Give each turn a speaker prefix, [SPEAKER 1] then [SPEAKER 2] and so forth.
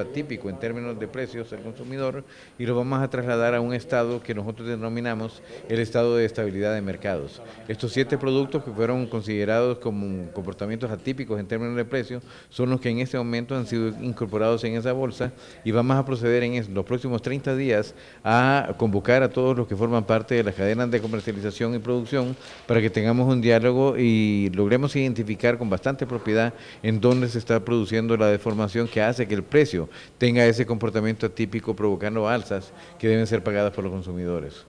[SPEAKER 1] atípico en términos de precios al consumidor y lo vamos a trasladar a un estado que nosotros denominamos el estado de estabilidad de mercados. Estos siete productos que fueron considerados como comportamientos atípicos en términos de precios son los que en este momento han sido incorporados en esa bolsa y vamos a proceder en los próximos 30 días a convocar a todos los que forman parte de las cadenas de comercialización y producción para que tengamos un diálogo y logremos identificar con bastante propiedad en dónde se está produciendo la deformación que hace que el precio tenga ese comportamiento atípico provocando alzas que deben ser pagadas por los consumidores.